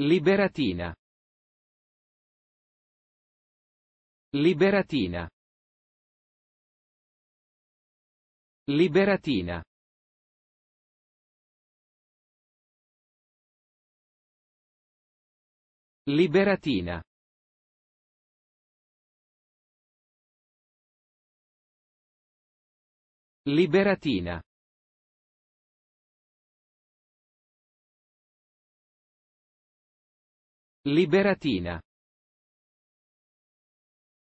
Liberatina. Liberatina. Liberatina. Liberatina. Liberatina. Liberatina